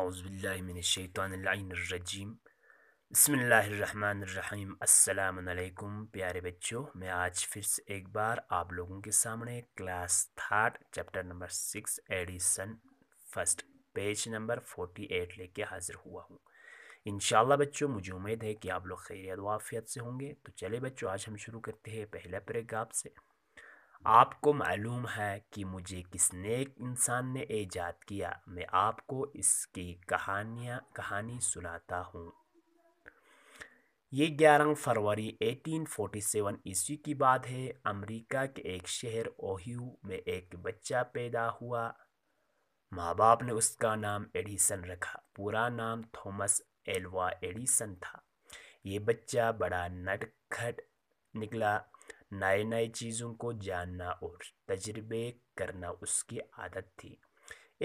अज़बिल्लिमिनशैतरजीम बसमीम अल्लाम प्यारे बच्चों मैं आज फिर से एक बार आप लोगों के सामने class third chapter number six edition first page number forty eight लेके हाज़िर हुआ हूँ इन बच्चों मुझे उम्मीद है कि आप लोग खैरियत वाफियत से होंगे तो चले बच्चों आज हम शुरू करते हैं पहला पैराग्राफ से आपको मालूम है कि मुझे किस नेक इंसान ने ईजाद किया मैं आपको इसकी कहानियाँ कहानी सुनाता हूँ ये ग्यारह फरवरी 1847 ईस्वी की बात है अमेरिका के एक शहर ओहियो में एक बच्चा पैदा हुआ माँ बाप ने उसका नाम एडिसन रखा पूरा नाम थॉमस एल्वा एडिसन था ये बच्चा बड़ा नटखट निकला नए नए चीज़ों को जानना और तजर्बे करना उसकी आदत थी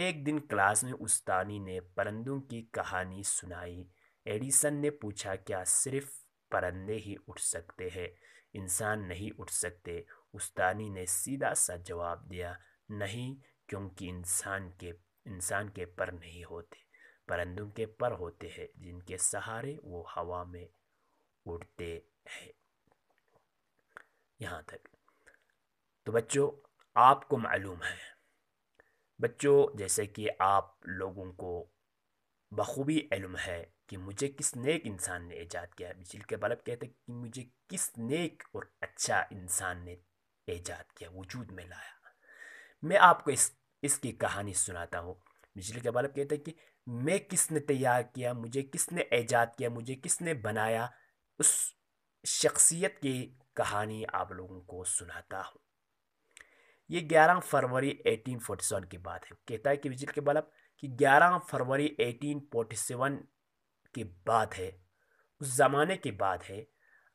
एक दिन क्लास में उस्तानी ने परंदों की कहानी सुनाई एडिसन ने पूछा क्या सिर्फ परंदे ही उठ सकते हैं इंसान नहीं उठ सकते उस्तानी ने सीधा सा जवाब दिया नहीं क्योंकि इंसान के इंसान के पर नहीं होते परंदों के पर होते हैं जिनके सहारे वो हवा में उड़ते हैं यहाँ तक तो बच्चों आपको मालूम है बच्चों जैसे कि आप लोगों को बखूबी इलम है कि मुझे किस नेक इंसान ने ईजाद किया बिजली के बल्ब कहते हैं कि मुझे किस नेक और अच्छा इंसान ने ईजाद किया वजूद में लाया मैं आपको इस इसकी कहानी सुनाता हूँ बिजली के बल्ब कहते हैं कि मैं किसने तैयार किया मुझे किसने ईजाद किया मुझे किसने बनाया उस शख्सियत की कहानी आप लोगों को सुनाता हूँ ये 11 फरवरी 1847 की बात है कहता है कि विजिल के बल्ब कि 11 फरवरी 1847 की बात है उस ज़माने की बात है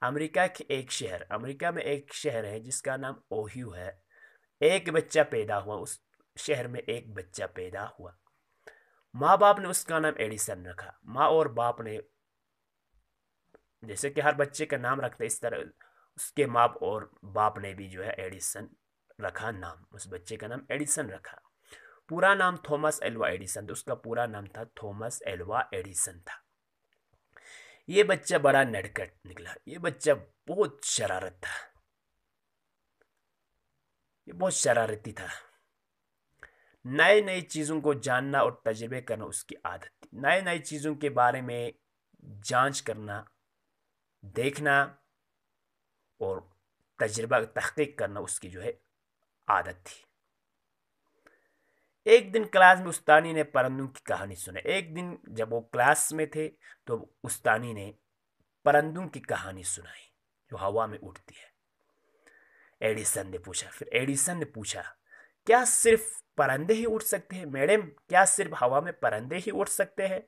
अमेरिका के एक शहर अमेरिका में एक शहर है जिसका नाम ओहियो है एक बच्चा पैदा हुआ उस शहर में एक बच्चा पैदा हुआ माँ बाप ने उसका नाम एडिसन रखा माँ और बाप ने जैसे कि हर बच्चे का नाम रखते इस तरह उसके माँ और बाप ने भी जो है एडिसन रखा नाम उस बच्चे का नाम एडिसन रखा पूरा नाम थॉमस एल्वा एडिसन था उसका पूरा नाम था थॉमस एल्वा एडिसन था ये बच्चा बड़ा नडकट निकला ये बच्चा बहुत शरारत था ये बहुत शरारती था नए नए चीज़ों को जानना और तजर्बे करना उसकी आदत थी नए नए चीज़ों के बारे में जांच करना देखना और तजर्बा तहकीक करना उसकी जो है आदत थी एक दिन क्लास में उस्तानी ने परंदों की कहानी सुनी एक दिन जब वो क्लास में थे तो उस्तानी ने परंदों की कहानी सुनाई जो हवा में उठती है एडिसन ने पूछा फिर एडिसन ने पूछा क्या सिर्फ परंदे ही उठ सकते हैं मैडम क्या सिर्फ हवा में परंदे ही उठ सकते हैं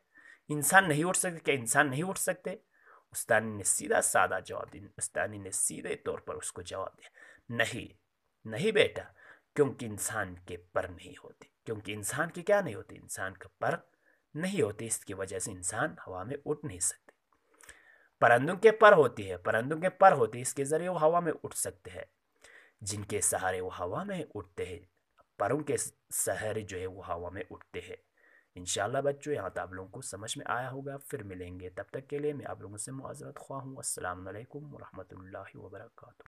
इंसान नहीं उठ सकते क्या इंसान नहीं उठ सकते उस्तानी ने सीधा सादा जवाब दिया उस्तानी ने सीधे तौर पर उसको जवाब दिया नहीं नहीं बेटा क्योंकि इंसान के पर नहीं होते क्योंकि इंसान के क्या नहीं होते इंसान का पर नहीं होते इसकी वजह से इंसान हवा में उठ नहीं सकते परंदों के पर होती है परंदों के पर होती है इसके ज़रिए वो हवा में उठ सकते हैं जिनके सहारे वो हवा में उठते हैं परों के सहारे जो है वो हवा में उठते हैं इन बच्चों यहाँ तक तो आप लोगों को समझ में आया होगा फिर मिलेंगे तब तक के लिए मैं आप लोगों से मुआजरत ख्वा हूँ असल वरहमल वर्का